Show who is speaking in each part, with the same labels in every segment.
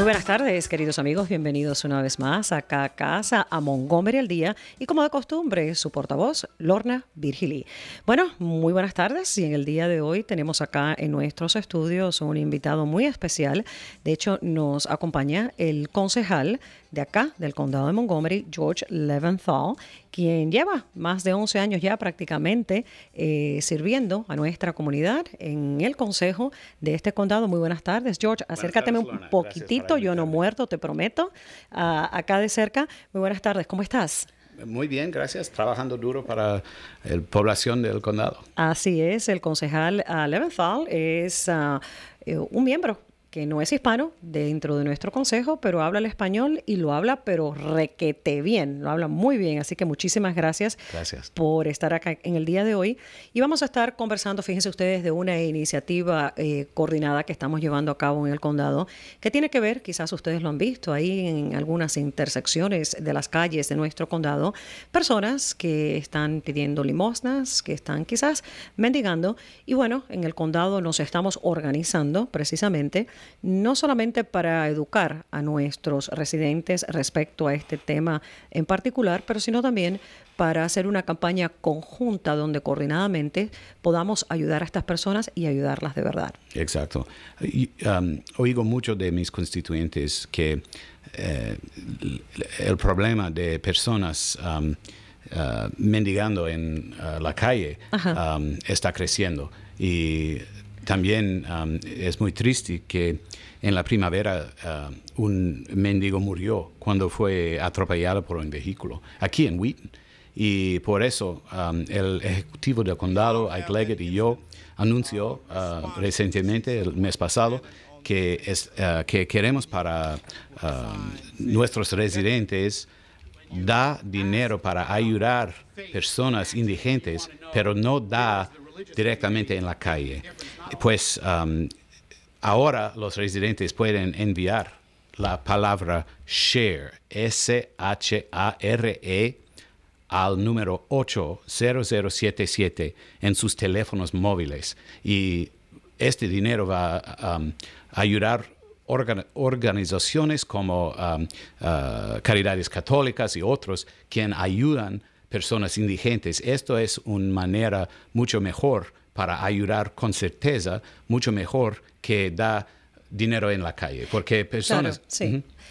Speaker 1: Muy buenas tardes, queridos amigos. Bienvenidos una vez más acá a casa, a Montgomery al día y como de costumbre, su portavoz, Lorna Virgili. Bueno, muy buenas tardes y en el día de hoy tenemos acá en nuestros estudios un invitado muy especial. De hecho, nos acompaña el concejal de acá, del condado de Montgomery, George Leventhal, quien lleva más de 11 años ya prácticamente eh, sirviendo a nuestra comunidad en el Consejo de este condado. Muy buenas tardes, George. acércateme un poquitito, yo no muerto, te prometo, ah, acá de cerca. Muy buenas tardes, ¿cómo estás?
Speaker 2: Muy bien, gracias. Trabajando duro para la población del condado.
Speaker 1: Así es, el concejal ah, Leventhal es ah, eh, un miembro que no es hispano dentro de nuestro consejo, pero habla el español y lo habla, pero requete bien, lo habla muy bien. Así que muchísimas gracias, gracias por estar acá en el día de hoy. Y vamos a estar conversando, fíjense ustedes, de una iniciativa eh, coordinada que estamos llevando a cabo en el condado, que tiene que ver, quizás ustedes lo han visto ahí en algunas intersecciones de las calles de nuestro condado, personas que están pidiendo limosnas, que están quizás mendigando. Y bueno, en el condado nos estamos organizando precisamente no solamente para educar a nuestros residentes respecto a este tema en particular, pero sino también para hacer una campaña conjunta donde coordinadamente podamos ayudar a estas personas y ayudarlas de verdad.
Speaker 2: Exacto. Um, oigo mucho de mis constituyentes que eh, el problema de personas um, uh, mendigando en uh, la calle um, está creciendo y también um, es muy triste que en la primavera uh, un mendigo murió cuando fue atropellado por un vehículo, aquí en Wheaton. Y por eso um, el ejecutivo del condado, Ike Leggett y yo, anunció uh, recientemente, el mes pasado, que, uh, que queremos para um, nuestros residentes da dinero para ayudar personas indigentes, pero no da directamente en la calle. Pues um, ahora los residentes pueden enviar la palabra share, S-H-A-R-E, al número 80077 en sus teléfonos móviles. Y este dinero va um, a ayudar organizaciones como um, uh, Caridades Católicas y otros, que ayudan personas indigentes. Esto es una manera mucho mejor para ayudar con certeza mucho mejor que da dinero en la calle, porque personas...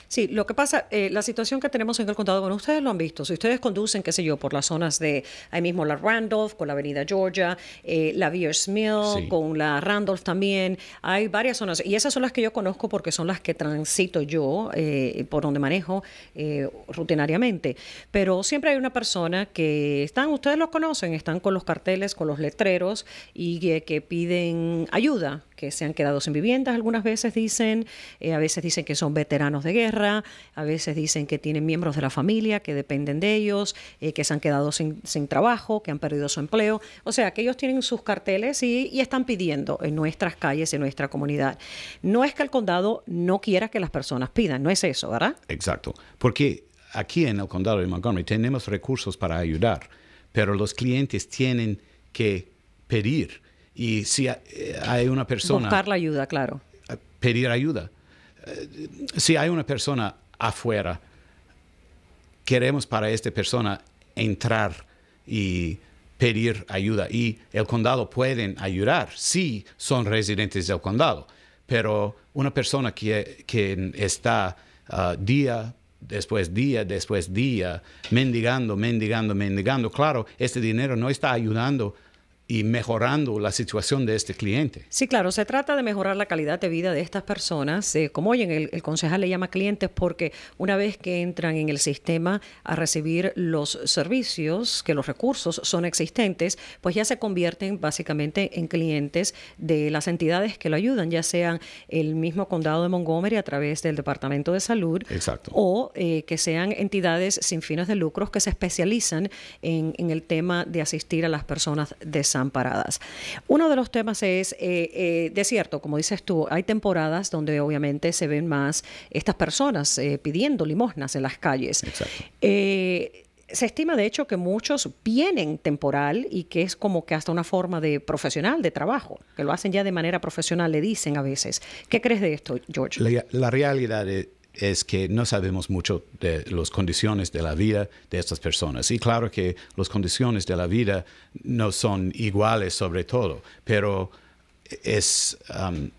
Speaker 1: Sí, lo que pasa, eh, la situación que tenemos en el condado, bueno, ustedes lo han visto, si ustedes conducen, qué sé yo, por las zonas de ahí mismo la Randolph, con la Avenida Georgia, eh, la Beers Mill, con la Randolph también, hay varias zonas, y esas son las que yo conozco porque son las que transito yo, eh, por donde manejo rutinariamente. Pero siempre hay una persona que están, ustedes los conocen, están con los carteles, con los letreros y que piden ayuda que se han quedado sin viviendas, algunas veces dicen, eh, a veces dicen que son veteranos de guerra, a veces dicen que tienen miembros de la familia que dependen de ellos, eh, que se han quedado sin, trabajo, que han perdido su empleo. O sea, que ellos tienen sus carteles y, y están pidiendo en nuestras calles, en nuestra comunidad. No es que el condado no quiera que las personas pidan, no es eso, ¿verdad?
Speaker 2: Exacto, porque aquí en el condado de Montgomery tenemos recursos para ayudar, pero los clientes tienen que pedir y si eh, hay una persona... Buscar
Speaker 1: la ayuda, claro.
Speaker 2: Pedir ayuda. Eh, si hay una persona afuera, queremos para esta persona entrar y pedir ayuda. Y el condado pueden ayudar si son residentes del condado. Pero una persona que, está ah, día después día, después día, mendigando, mendigando, mendigando. Claro, este dinero no está ayudando y mejorando la situación de este cliente.
Speaker 1: Sí, claro, se trata de mejorar la calidad de vida de estas personas. Eh, como oyen, el, el, concejal le llama clientes porque una vez que entran en el sistema a recibir los servicios, que los recursos son existentes, pues ya se convierten básicamente en clientes de las entidades que lo ayudan, ya sean el mismo condado de Montgomery a través del Departamento de Salud, Exacto. o eh, que sean entidades sin fines de lucros que se especializan en, en el tema de asistir a las personas de Paradas. Uno de los temas es, eh, eh, de cierto, como dices tú, hay temporadas donde obviamente se ven más estas personas eh, pidiendo limosnas en las calles. Se estima, de hecho, que muchos vienen temporal y que es como que hasta una forma de profesional, de trabajo, que lo hacen ya de manera profesional, le dicen a veces. ¿Qué crees de esto, George?
Speaker 2: la realidad es, es que no sabemos mucho de las condiciones de la vida de estas personas. Y claro que las condiciones de la vida no son iguales sobre todo, pero es um,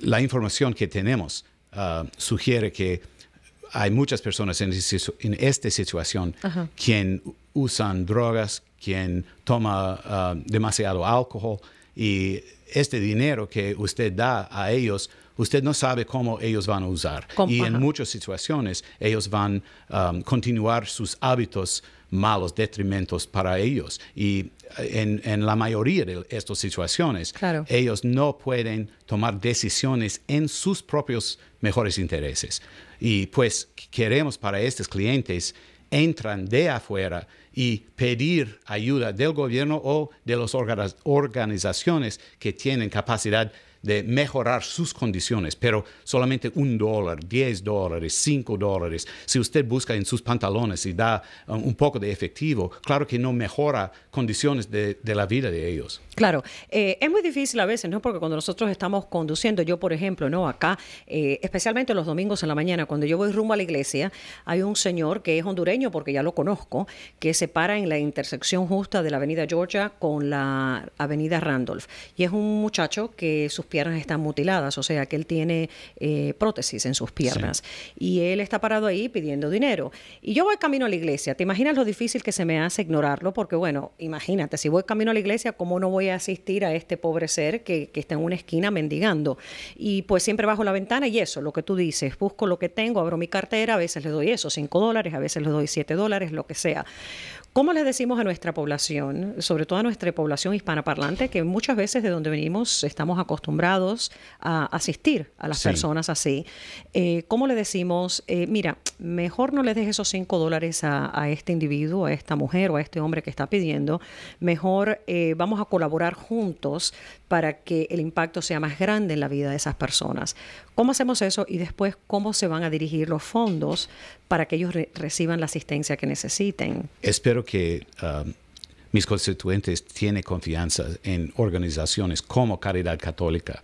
Speaker 2: la información que tenemos uh, sugiere que hay muchas personas en, esta situación quien usan drogas, quien toma uh, demasiado alcohol y este dinero que usted da a ellos usted no sabe cómo ellos van a usar. y en muchas situaciones ellos van a um, continuar sus hábitos malos, detrimentos para ellos. Y eh, en, la mayoría de estas situaciones, ellos no pueden tomar decisiones en sus propios mejores intereses. Y pues queremos para estos clientes entran de afuera y pedir ayuda del gobierno o de las organizaciones que tienen capacidad de mejorar sus condiciones, pero solamente un dólar, diez dólares, cinco dólares. Si usted busca en sus pantalones y da um, un poco de efectivo, claro que no mejora condiciones de la vida de ellos.
Speaker 1: Claro, eh, es muy difícil a veces, ¿no? Porque cuando nosotros estamos conduciendo, yo por ejemplo, ¿no? Acá, eh, especialmente los domingos en la mañana, cuando yo voy rumbo a la iglesia, hay un señor que es hondureño, porque ya lo conozco, que se para en la intersección justa de la avenida Georgia con la avenida Randolph. Y es un muchacho que sus piernas están mutiladas, o sea, que él tiene eh, prótesis en sus piernas. Y él está parado ahí pidiendo dinero. Y yo voy camino a la iglesia. ¿Te imaginas lo difícil que se me hace ignorarlo? Porque bueno, imagínate, si voy camino a la iglesia, ¿cómo no voy a asistir a este pobre ser que, que, está en una esquina mendigando. Y pues siempre bajo la ventana y eso, lo que tú dices, busco lo que tengo, abro mi cartera, a veces le doy eso, 5 dólares, a veces le doy 7 dólares, lo que sea. ¿Cómo les decimos a nuestra población, sobre todo a nuestra población hispanoparlante, que muchas veces de donde venimos estamos acostumbrados a asistir a las personas así? Eh, ¿Cómo le decimos, eh, mira, mejor no les dejes esos cinco dólares a, este individuo, a esta mujer o a este hombre que está pidiendo, mejor eh, vamos a colaborar juntos para que el impacto sea más grande en la vida de esas personas? ¿Cómo hacemos eso y después cómo se van a dirigir los fondos para que ellos reciban la asistencia que necesiten.
Speaker 2: Espero que um, mis constituyentes tienen confianza en organizaciones como Caridad Católica,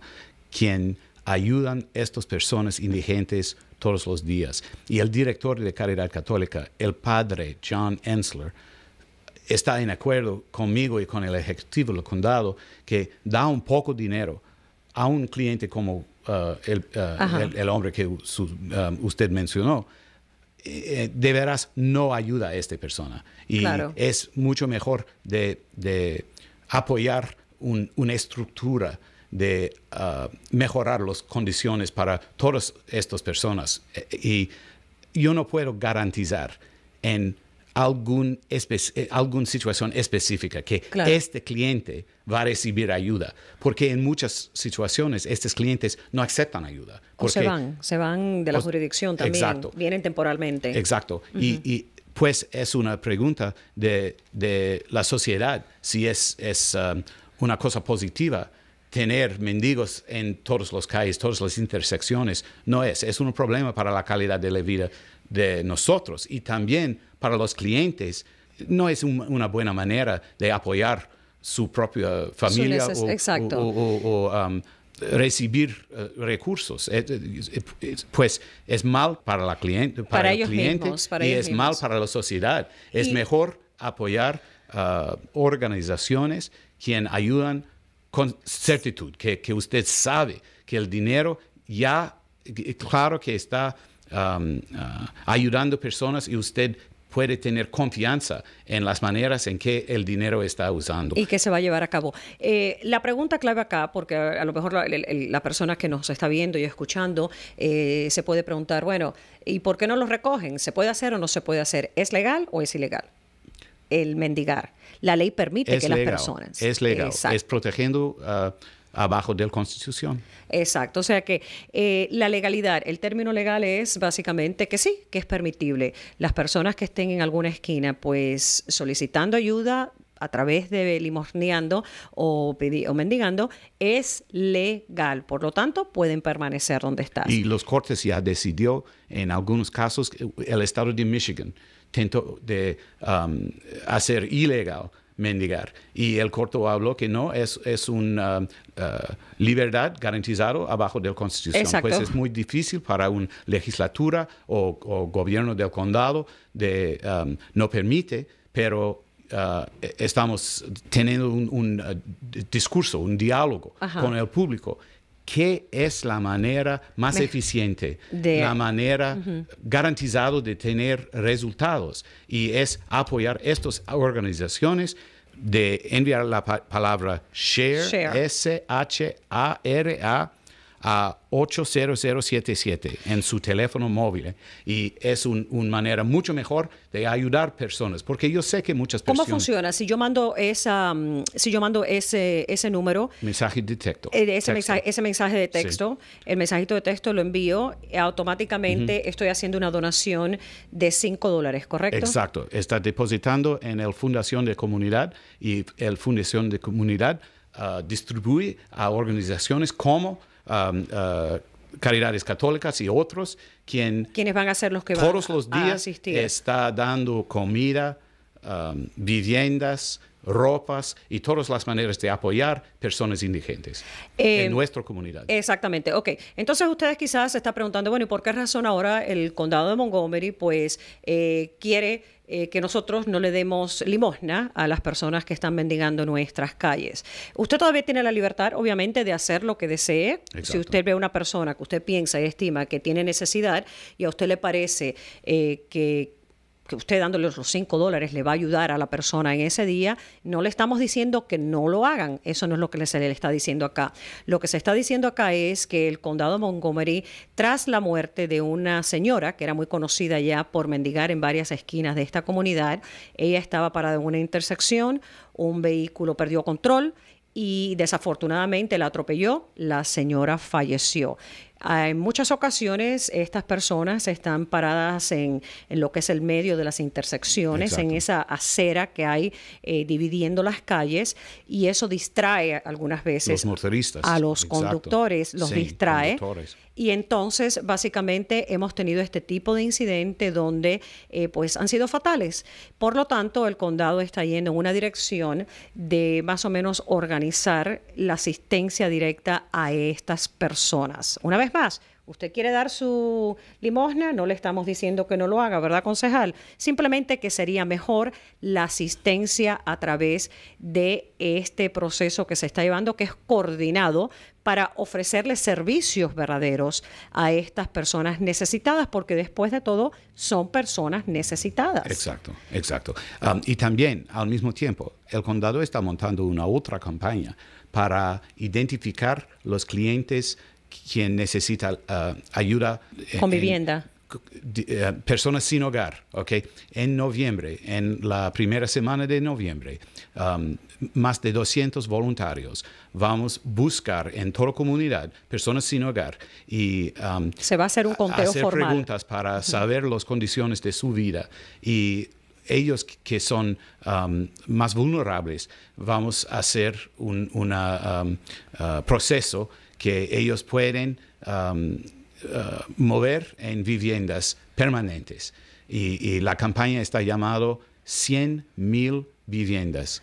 Speaker 2: quien ayudan a estas personas indigentes todos los días. Y el director de Caridad Católica, el padre John Ensler, está en acuerdo conmigo y con el ejecutivo del condado que da un poco de dinero a un cliente como uh, uh, el, hombre que um, usted mencionó eh, eh, de veras no ayuda a esta persona. Y es mucho mejor de, apoyar una estructura de ah, mejorar las condiciones para todas estas personas. Eh, y yo no puedo garantizar en algún eh, alguna situación específica, que este cliente va a recibir ayuda, porque en muchas situaciones estos clientes no aceptan ayuda. Porque, o se van,
Speaker 1: se van de la jurisdicción también, vienen temporalmente. Exacto,
Speaker 2: y, y, pues es una pregunta de, de la sociedad, si es, es um, una cosa positiva tener mendigos en todos los calles, todas las intersecciones, no es, es un problema para la calidad de la vida de nosotros y también para los clientes no es una buena manera de apoyar su propia familia o, recibir recursos. pues es mal para la cliente, para, el cliente y es mal para la sociedad. Es mejor apoyar uh, organizaciones quien ayudan con certitud, que, que usted sabe que el dinero ya, eh, claro que está Um, uh, ayudando personas y usted puede tener confianza en las maneras en que el dinero está usando. Y
Speaker 1: que se va a llevar a cabo. Eh, la pregunta clave acá, porque a, lo mejor la, persona que nos está viendo y escuchando eh, se puede preguntar, bueno, ¿y por qué no los recogen? ¿Se puede hacer o no se puede hacer? ¿Es legal o es ilegal? El mendigar. La ley permite que las personas... Es legal. Es
Speaker 2: protegiendo... Uh, abajo de la Constitución.
Speaker 1: Exacto, o sea que eh, la legalidad, el término legal es básicamente que sí, que es permitible. Las personas que estén en alguna esquina, pues solicitando ayuda a través de limosneando o, o mendigando, es legal. Por lo tanto, pueden permanecer donde están.
Speaker 2: Y los cortes ya decidió, en algunos casos, el estado de Michigan, tentó de um, hacer ilegal mendigar. Y el corto habló que no es, es una ah, ah, libertad garantizada abajo de la Constitución. Pues es muy difícil para una legislatura o, gobierno del condado de um, no permite, pero ah, e, estamos teniendo un, discurso, un diálogo con el público qué es la manera más eficiente, la manera garantizada de tener resultados. Y es apoyar estas organizaciones de enviar la palabra share, s h a r a 80077 en su teléfono móvil eh, y es una manera mucho mejor de ayudar personas, porque yo sé que muchas personas... ¿Cómo funciona?
Speaker 1: Si yo mando, esa, mm, si yo mando ese, ese número...
Speaker 2: Mensaje de texto. Eh, ese,
Speaker 1: Mensaje, de texto, el mensajito de texto lo envío, eh, automáticamente estoy haciendo una donación de 5 dólares, ¿correcto? Exacto,
Speaker 2: está depositando en el Fundación de Comunidad y el Fundación de Comunidad ah, distribuye a organizaciones como... Um, uh, caridades Católicas y otros, quien quienes van a ser los que todos van los días a asistir? está dando comida, um, viviendas, ropas y todas las maneras de apoyar personas indigentes en eh, nuestra comunidad.
Speaker 1: Exactamente, ok. Entonces ustedes quizás se están preguntando, bueno, ¿y por qué razón ahora el condado de Montgomery pues eh, quiere... Eh, que nosotros no le demos limosna a las personas que están mendigando nuestras calles. Usted todavía tiene la libertad, obviamente, de hacer lo que desee. Si usted ve a una persona que usted piensa y estima que tiene necesidad y a usted le parece que, que usted dándole los 5 dólares le va a ayudar a la persona en ese día, no le estamos diciendo que no lo hagan. Eso no es lo que se le está diciendo acá. Lo que se está diciendo acá es que el condado Montgomery, tras la muerte de una señora que era muy conocida ya por mendigar en varias esquinas de esta comunidad, ella estaba parada en una intersección, un vehículo perdió control y desafortunadamente la atropelló, la señora falleció. En muchas ocasiones estas personas están paradas en, lo que es el medio de las intersecciones, en esa acera que hay eh, dividiendo las calles y eso distrae algunas veces
Speaker 2: a los conductores, los distrae.
Speaker 1: Y entonces básicamente hemos tenido este tipo de incidente donde eh, pues han sido fatales. Por lo tanto, el condado está yendo en una dirección de más o menos organizar la asistencia directa a estas personas. Una vez más, usted quiere dar su limosna, no le estamos diciendo que no lo haga, ¿verdad, concejal? Simplemente que sería mejor la asistencia a través de este proceso que se está llevando, que es coordinado para ofrecerle servicios verdaderos a estas personas necesitadas, porque después de todo son personas necesitadas.
Speaker 2: Exacto, exacto. y también, al mismo tiempo, el condado está montando una otra campaña para identificar los clientes quien necesita ah, ayuda. Con vivienda. Eh, personas sin hogar, ¿ok? En noviembre, en la primera semana de noviembre, um, más de 200 voluntarios. Vamos a buscar en toda comunidad personas sin hogar y um, se va
Speaker 1: a hacer un conteo hacer preguntas
Speaker 2: para saber las condiciones de su vida y ellos que son um, más vulnerables. Vamos a hacer un una, ah, proceso que ellos pueden um, uh, mover en viviendas permanentes. Y, la campaña está llamada 100 mil viviendas,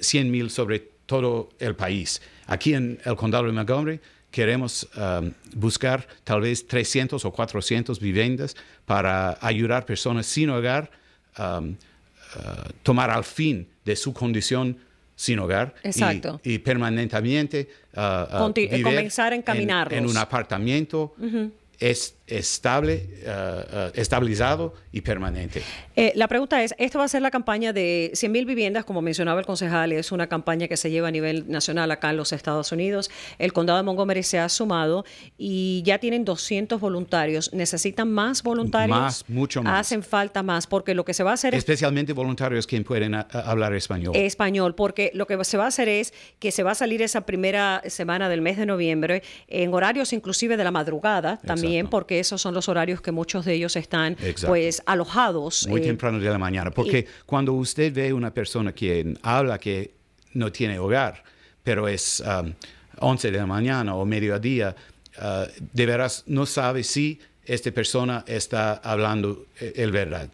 Speaker 2: 100 eh, mil sobre todo el país. Aquí en el condado de Montgomery queremos um, buscar tal vez 300 o 400 viviendas para ayudar a personas sin hogar a um, uh, tomar al fin de su condición sin hogar Exacto. Y, y, permanentemente ah, ah, comenzar a encaminarlos. En, en un apartamento. Uh Es estable, eh, eh, estabilizado y permanente.
Speaker 1: Eh, la pregunta es, ¿esto va a ser la campaña de 100.000 viviendas, como mencionaba el concejal, es una campaña que se lleva a nivel nacional acá en los Estados Unidos. El condado de Montgomery se ha sumado y ya tienen 200 voluntarios. ¿Necesitan más voluntarios? Más,
Speaker 2: mucho más. Hacen
Speaker 1: falta más, porque lo que se va a hacer...
Speaker 2: Especialmente voluntarios que pueden hablar español.
Speaker 1: Español, porque lo que se va a hacer es que se va a salir esa primera semana del mes de noviembre en horarios inclusive de la madrugada también, porque esos son los horarios que muchos de ellos están pues alojados. Muy eh, temprano
Speaker 2: de la mañana, porque cuando usted ve una persona que habla que no tiene hogar, pero es 11 um, de la mañana o mediodía, uh, de veras no sabe si esta persona está hablando eh, el verdad.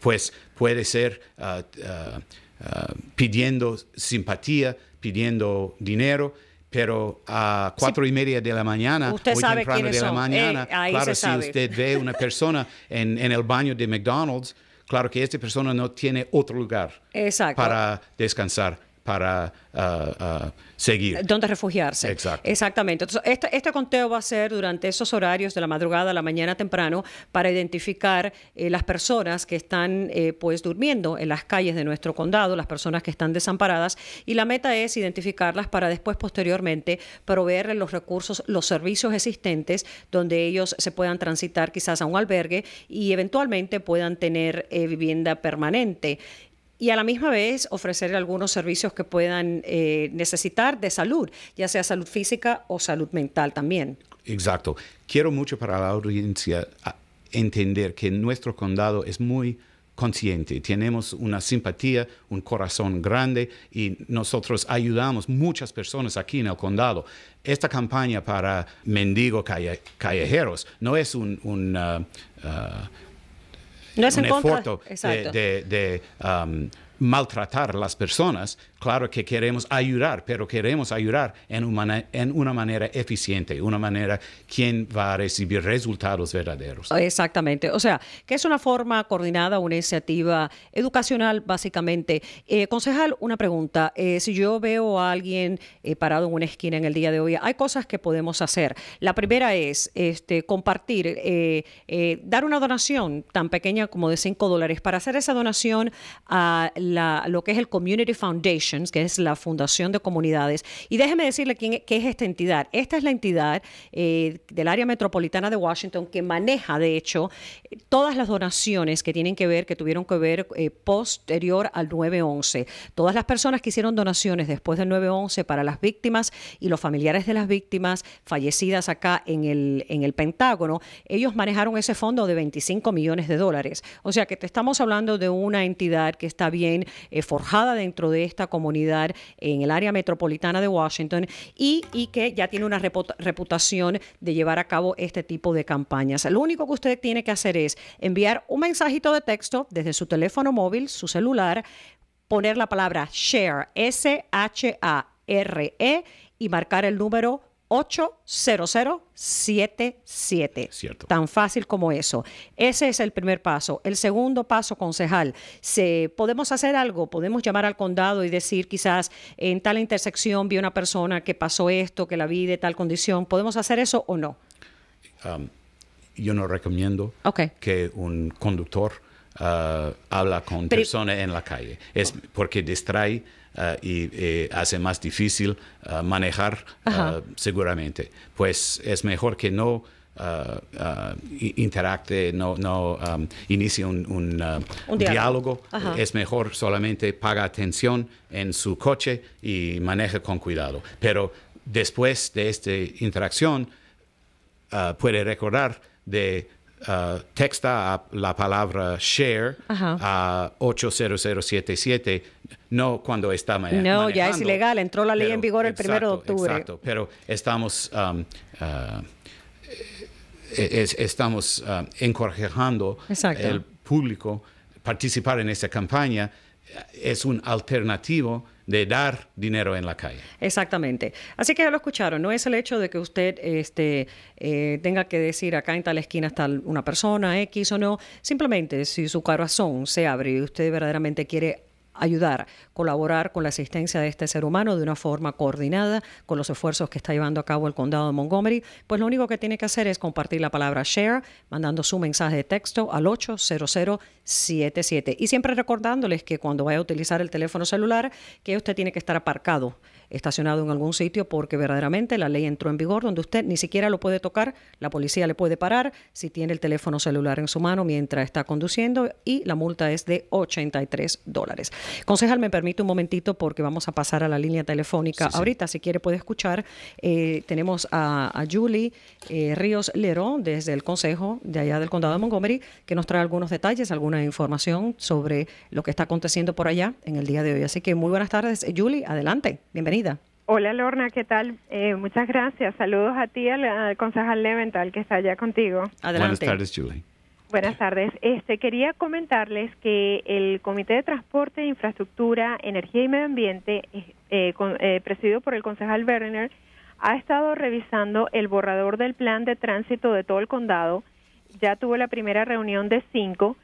Speaker 2: Pues puede ser uh, uh, pidiendo simpatía, pidiendo dinero pero a cuatro y media de la mañana, usted muy de la mañana, eh, claro, si usted ve una persona en, el baño de McDonald's, claro que esta persona no tiene otro lugar para descansar para ah, ah, seguir.
Speaker 1: Dónde refugiarse. Exacto. Exactamente. Entonces, este, conteo va a ser durante esos horarios de la madrugada, a la mañana temprano, para identificar eh, las personas que están eh, pues durmiendo en las calles de nuestro condado, las personas que están desamparadas, y la meta es identificarlas para después, posteriormente, proveerles los recursos, los servicios existentes, donde ellos se puedan transitar quizás a un albergue y eventualmente puedan tener eh, vivienda permanente y a la misma vez ofrecer algunos servicios que puedan eh, necesitar de salud, ya sea salud física o salud mental también.
Speaker 2: Exacto. Quiero mucho para la audiencia ah, entender que nuestro condado es muy consciente, tenemos una simpatía, un corazón grande y nosotros ayudamos muchas personas aquí en el condado. Esta campaña para mendigos callejeros no es un, ah, ah,
Speaker 1: no es un en contra. esfuerzo
Speaker 2: de, um, maltratar a las personas, Claro que queremos ayudar, pero queremos ayudar en una, en una manera eficiente, una manera quien va a recibir resultados verdaderos.
Speaker 1: Exactamente. O sea, que es una forma coordinada, una iniciativa educacional, básicamente. Eh, concejal, una pregunta. Eh, si yo veo a alguien eh, parado en una esquina en el día de hoy, hay cosas que podemos hacer. La primera es este, compartir, dar una donación tan pequeña como de 5 dólares para hacer esa donación a lo que es el Community Foundation que es la Fundación de Comunidades. Y déjeme decirle quién, e, qué es esta entidad. Esta es la entidad eh, del área metropolitana de Washington que maneja, de hecho, todas las donaciones que tienen que ver, que tuvieron que ver eh, posterior al 9-11. Todas las personas que hicieron donaciones después del 9-11 para las víctimas y los familiares de las víctimas fallecidas acá en el, en el Pentágono, ellos manejaron ese fondo de 25 millones de dólares. O sea que te estamos hablando de una entidad que está bien eh, forjada dentro de esta comunidad comunidad en el área metropolitana de Washington y, que ya tiene una reputación de llevar a cabo este tipo de campañas. Lo único que usted tiene que hacer es enviar un mensajito de texto desde su teléfono móvil, su celular, poner la palabra share, S-H-A-R-E, y marcar el número 80077. Cierto. Tan fácil como eso. Ese es el primer paso. El segundo paso, concejal, podemos hacer algo, podemos llamar al condado y decir quizás en tal intersección vi una persona que pasó esto, que la vi de tal condición. ¿Podemos hacer eso o no?
Speaker 2: Um, yo no recomiendo que un conductor eh, habla con personas en la calle. Es porque distrae eh, y, eh, hace más difícil manejar seguramente. Pues es mejor que no interacte, no, no um, inicie un, diálogo. Es mejor solamente paga atención en su coche y maneje con cuidado. Pero después de esta interacción puede recordar de Uh, texta la palabra share a 80077, no cuando está mañana No, ya es
Speaker 1: ilegal, entró la ley en vigor el 1 de octubre.
Speaker 2: pero estamos, um, uh, e-, estamos um, encorajando al público participar en esta campaña. Es un alternativo de dar dinero en la calle.
Speaker 1: Exactamente. Así que ya lo escucharon, no es el hecho de que usted este, eh, tenga que decir acá en tal esquina está una persona X o no, simplemente si su corazón se abre y usted verdaderamente quiere ayudar, colaborar con la asistencia de este ser humano de una forma coordinada con los esfuerzos que está llevando a cabo el condado de Montgomery, pues lo único que tiene que hacer es compartir la palabra share, mandando su mensaje de texto al 80077. Y siempre recordándoles que cuando vaya a utilizar el teléfono celular, que usted tiene que estar aparcado estacionado en algún sitio porque verdaderamente la ley entró en vigor donde usted ni siquiera lo puede tocar, la policía le puede parar si tiene el teléfono celular en su mano mientras está conduciendo y la multa es de 83 dólares. Concejal, me permite un momentito porque vamos a pasar a la línea telefónica. Ahorita, si quiere, puede escuchar. Eh, tenemos a, Julie eh, Ríos Lerón desde el Consejo de allá del Condado de Montgomery que nos trae algunos detalles, alguna información sobre lo que está aconteciendo por allá en el día de hoy. Así que muy buenas tardes, Julie, adelante, bienvenida.
Speaker 3: Hola Lorna, ¿qué tal? Eh, muchas gracias. Saludos a ti, al, concejal Levental que está allá contigo. Adelante. Buenas tardes, Julie. Buenas tardes. Este, quería comentarles que el Comité de Transporte, Infraestructura, Energía y Medio Ambiente, eh, eh, presidido por el concejal Werner, ha estado revisando el borrador del plan de tránsito de todo el condado. Ya tuvo la primera reunión de cinco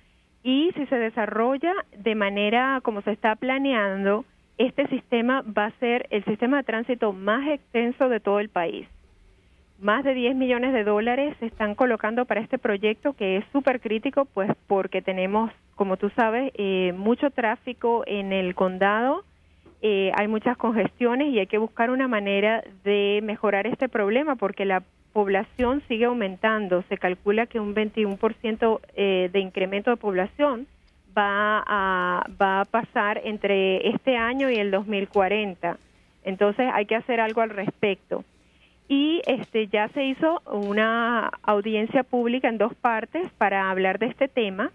Speaker 3: y si se desarrolla de manera como se está planeando, este sistema va a ser el sistema de tránsito más extenso de todo el país. Más de 10 millones de dólares se están colocando para este proyecto que es súper crítico, pues porque tenemos, como tú sabes, eh, mucho tráfico en el condado, eh, hay muchas congestiones y hay que buscar una manera de mejorar este problema porque la población sigue aumentando. Se calcula que un 21% eh, de incremento de población va a, pasar entre este año y el 2040. Entonces hay que hacer algo al respecto. Y este, ya se hizo una audiencia pública en dos partes para hablar de este tema.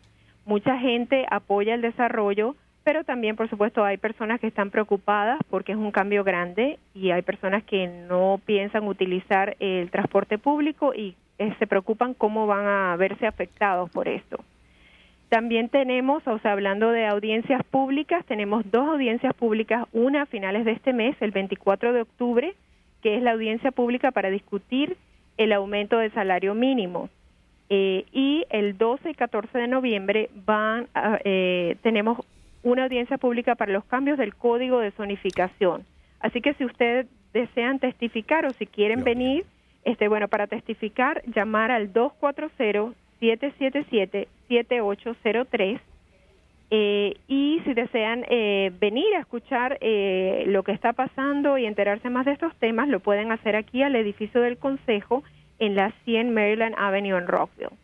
Speaker 3: Mucha gente apoya el desarrollo, pero también, por supuesto, hay personas que están preocupadas porque es un cambio grande y hay personas que no piensan utilizar el transporte público y eh, se preocupan cómo van a verse afectados por esto. También tenemos, o sea, hablando de audiencias públicas, tenemos dos audiencias públicas, una a finales de este mes, el 24 de octubre, que es la audiencia pública para discutir el aumento del salario mínimo. Eh, y el 12 y 14 de noviembre eh, tenemos una audiencia pública para los cambios del código de zonificación. Así que si ustedes desean testificar o si quieren venir, este, bueno, para testificar, llamar al 240 777-7803. Eh, y si desean eh, venir a escuchar eh, lo que está pasando y enterarse más de estos temas, lo pueden hacer aquí al edificio del Consejo en la 100 Maryland Avenue en Rockville.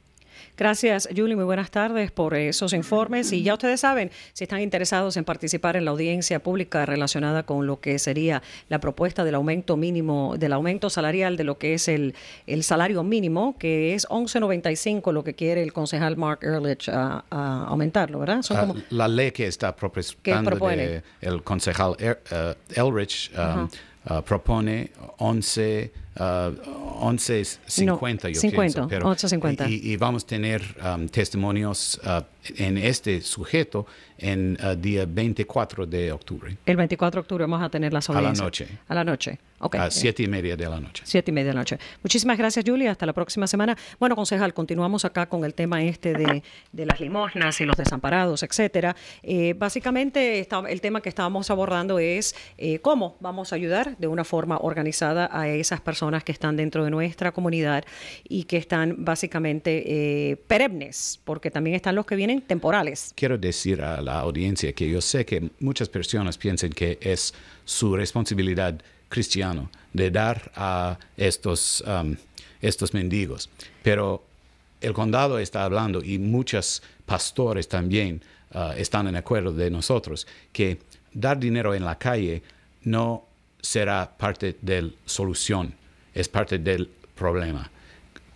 Speaker 1: Gracias, Julie. Muy buenas tardes por esos informes. Y ya ustedes saben, si están interesados en participar en la audiencia pública relacionada con lo que sería la propuesta del aumento mínimo, del aumento salarial de lo que es el, el salario mínimo, que es 11.95, lo que quiere el concejal Mark Ehrlich a, ah, ah, aumentarlo, ¿verdad? Ah,
Speaker 2: la ley que está propuestando el concejal er, eh, Ehrlich um, propone 11. 11.50, uh, yo Y, vamos a tener um, testimonios uh, en este sujeto en el uh, día 24 de octubre.
Speaker 1: El 24 de octubre vamos a tener las audiencias. A la noche. A la noche.
Speaker 2: A siete y media de la noche.
Speaker 1: Siete y media de la noche. Muchísimas gracias, Julia. Hasta la próxima semana. Bueno, concejal, continuamos acá con el tema este de, las limosnas y los desamparados, etcétera. Eh, básicamente, el tema que estábamos abordando es eh, cómo vamos a ayudar de una forma organizada a esas personas que están dentro de nuestra comunidad y que están básicamente eh, perennes, porque también están los que vienen temporales.
Speaker 2: Quiero decir a la audiencia que yo sé que muchas personas piensan que es su responsabilidad cristiano de dar a estos, um, estos mendigos, pero el condado está hablando y muchos pastores también uh, están en acuerdo de nosotros que dar dinero en la calle no será parte de la solución es parte del problema.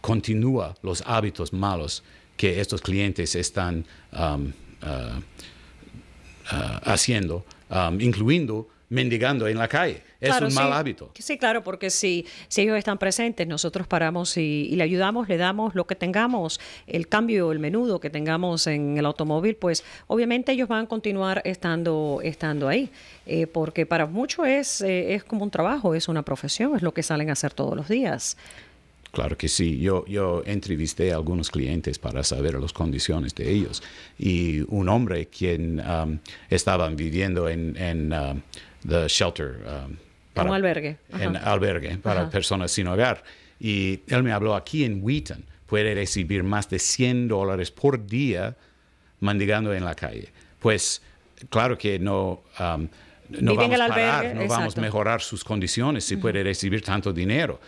Speaker 2: Continúa los hábitos malos que estos clientes están um, uh, uh, haciendo, um, incluyendo mendigando en la calle. Es un mal hábito.
Speaker 1: Sí, claro, porque si, si ellos están presentes, nosotros paramos y, le ayudamos, le damos lo que tengamos, el cambio, el menudo que tengamos en el automóvil, pues obviamente ellos van a continuar estando, estando ahí, eh, porque para muchos es, eh, es como un trabajo, es una profesión, es lo que salen a hacer todos los días.
Speaker 2: Claro que sí. Yo, yo entrevisté a algunos clientes para saber las condiciones de ellos. Y un hombre quien estaba estaban viviendo en, en ah, the shelter. Um,
Speaker 1: albergue. En
Speaker 2: albergue para personas sin hogar. Y él me habló aquí en Wheaton, puede recibir más de 100 dólares por día mandigando en la calle. Pues claro que no, um, no vamos a mejorar sus condiciones si puede recibir tanto dinero.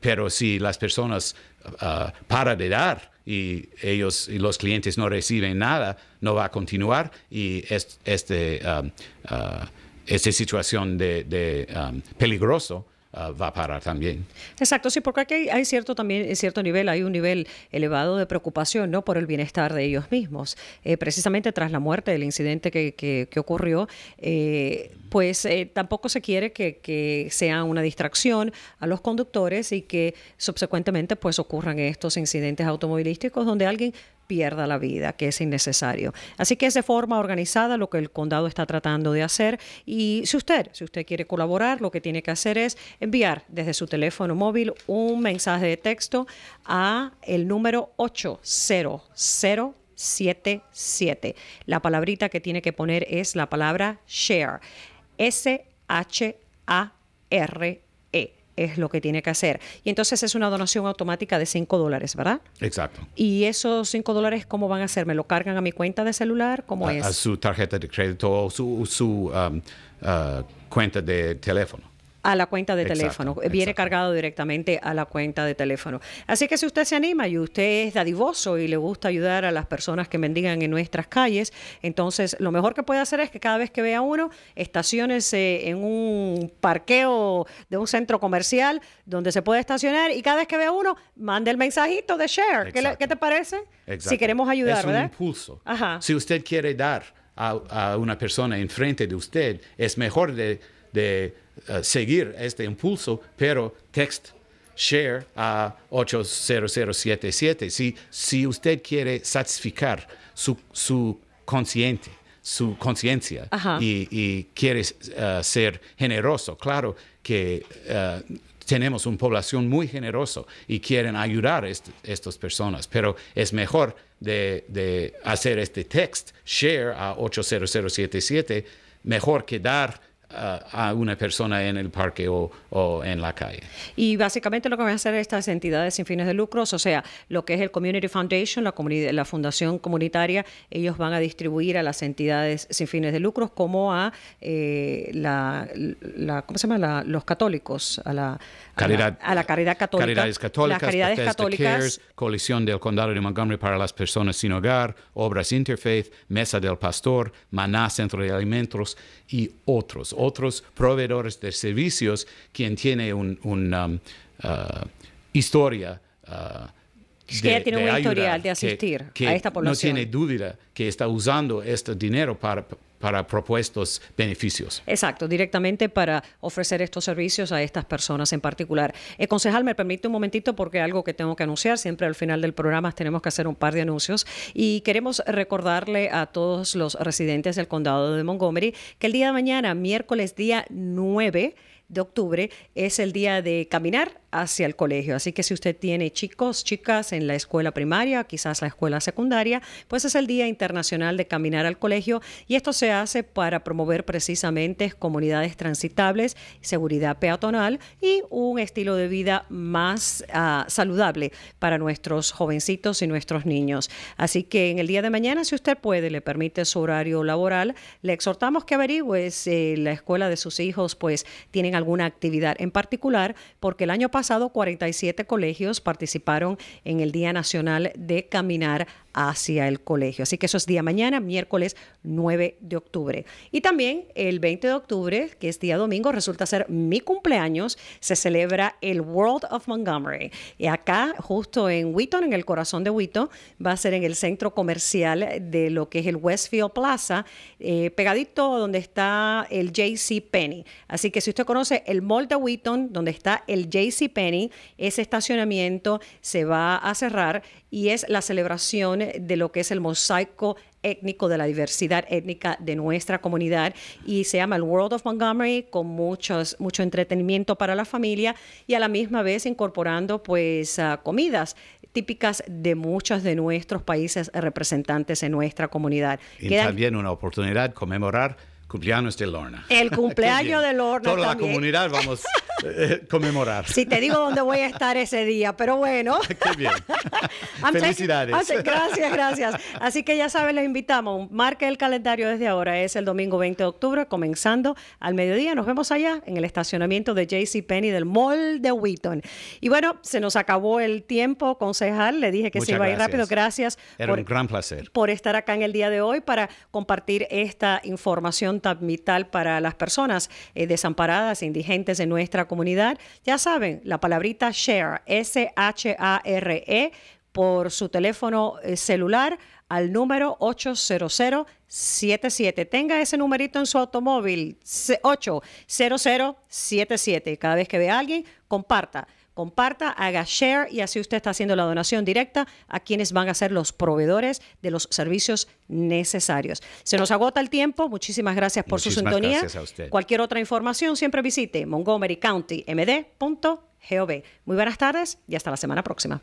Speaker 2: Pero si las personas uh, paran de dar y ellos y los clientes no reciben nada, no va a continuar y este... Um, uh, esta situación de, um, peligroso, uh, va a parar también.
Speaker 1: Exacto, sí, porque aquí hay, cierto también, cierto nivel, hay un nivel elevado de preocupación ¿no? por el bienestar de ellos mismos. Eh, precisamente tras la muerte del incidente que, ocurrió, eh, pues eh, tampoco se quiere que, sea una distracción a los conductores y que subsecuentemente pues ocurran estos incidentes automovilísticos donde alguien pierda la vida, que es innecesario. Así que es de forma organizada lo que el condado está tratando de hacer y si usted, si usted quiere colaborar, lo que tiene que hacer es enviar desde su teléfono móvil un mensaje de texto a el número 80077. La palabrita que tiene que poner es la palabra share. S-H-A-R es lo que tiene que hacer. Y entonces es una donación automática de 5 dólares, ¿verdad? Exacto. ¿Y esos 5 dólares cómo van a hacer? ¿Me lo cargan a mi cuenta de celular? ¿Cómo es? A
Speaker 2: su tarjeta de crédito o su, su um, uh, cuenta de teléfono
Speaker 1: a la cuenta de teléfono, eh, viene cargado directamente a la cuenta de teléfono. Así que si usted se anima y usted es dadivoso y le gusta ayudar a las personas que mendigan en nuestras calles, entonces lo mejor que puede hacer es que cada vez que vea uno, estaciones en un parqueo de un centro comercial donde se puede estacionar y cada vez que vea uno, mande el mensajito de share. ¿Qué, te parece? Si queremos ayudar, es un
Speaker 2: impulso. Si usted quiere dar a, una persona enfrente de usted, es mejor de eh, seguir este impulso, pero text share a 80077 si, si usted quiere satisfacer su, su consciente su conciencia y, quiere eh, ser generoso. Claro que eh, tenemos una población muy generosa y quieren ayudar a estas personas, pero es mejor de, de hacer este text, share a 80077, mejor que dar a una persona en el parque o, en la calle.
Speaker 1: Y básicamente lo que van a hacer estas entidades sin fines de lucros, o sea, lo que es el Community Foundation, la, la fundación comunitaria, ellos van a distribuir a las entidades sin fines de lucros como a eh, la, ¿cómo se llama? los católicos, a la, caridad, a, la, caridad católica. Caridades católicas, las caridades católicas. Cares,
Speaker 2: coalición del Condado de Montgomery para las personas sin hogar, obras interfaith, mesa del pastor, maná centro de alimentos y otros otros proveedores de servicios quien tiene una um, uh, historia. Uh,
Speaker 1: tiene una historial de asistir a esta población. No
Speaker 2: tiene duda que está usando este dinero para, para propuestos beneficios.
Speaker 1: Exacto, directamente para ofrecer estos servicios a estas personas en particular. el eh, concejal, me permite un momentito porque algo que tengo que anunciar, siempre al final del programa tenemos que hacer un par de anuncios y queremos recordarle a todos los residentes del condado de Montgomery que el día de mañana, miércoles día 9, de octubre es el día de caminar hacia el colegio. Así que si usted tiene chicos, chicas en la escuela primaria, quizás la escuela secundaria, pues es el Día Internacional de Caminar al Colegio y esto se hace para promover precisamente comunidades transitables, seguridad peatonal y un estilo de vida más ah, saludable para nuestros jovencitos y nuestros niños. Así que en el día de mañana, si usted puede, le permite su horario laboral, le exhortamos que averigüe si la escuela de sus hijos pues tienen alguna actividad en particular, porque el año pasado pasado, 47 colegios participaron en el Día Nacional de Caminar hacia el colegio. Así que eso es día mañana, miércoles 9 de octubre. Y también el 20 de octubre, que es día domingo, resulta ser mi cumpleaños, se celebra el World of Montgomery. Y acá, justo en Wheaton, en el corazón de Wheaton, va a ser en el centro comercial de lo que es el Westfield Plaza, eh, pegadito donde está el JC Penny. Así que si usted conoce el mall de Wheaton, donde está el JC Penny, ese estacionamiento se va a cerrar y es la celebración de lo que es el mosaico étnico de la diversidad étnica de nuestra comunidad y se llama el World of Montgomery con muchos mucho entretenimiento para la familia y a la misma vez incorporando pues ah, comidas típicas de muchos de nuestros países representantes en nuestra comunidad. Y también
Speaker 2: una oportunidad conmemorar cumpleaños de Lorna. El cumpleaños de Lorna. Toda la comunidad vamos a eh, conmemorar. Si te digo dónde
Speaker 1: voy a estar ese día, pero bueno. Qué bien. Felicidades. gracias, gracias. Así que ya saben, les invitamos. Marque el calendario desde ahora. Es el domingo 20 de octubre, comenzando al mediodía. Nos vemos allá en el estacionamiento de JC Penny del Mall de Wheaton. Y bueno, se nos acabó el tiempo, concejal. Le dije que se iba a ir rápido. Gracias. Era un gran placer. Por estar acá en el día de hoy para compartir esta información para las personas eh, desamparadas, e indigentes en nuestra comunidad. Ya saben, la palabrita share, S-H-A-R-E, por su teléfono eh, celular al número 80077, Tenga ese numerito en su automóvil, 80077. Cada vez que vea a alguien, comparta comparta, haga share y así usted está haciendo la donación directa a quienes van a ser los proveedores de los servicios necesarios. Se nos agota el tiempo. Muchísimas gracias por su sintonía. Gracias a usted. Cualquier otra información siempre visite montgomerycountymd.gov. Muy buenas tardes y hasta la semana próxima.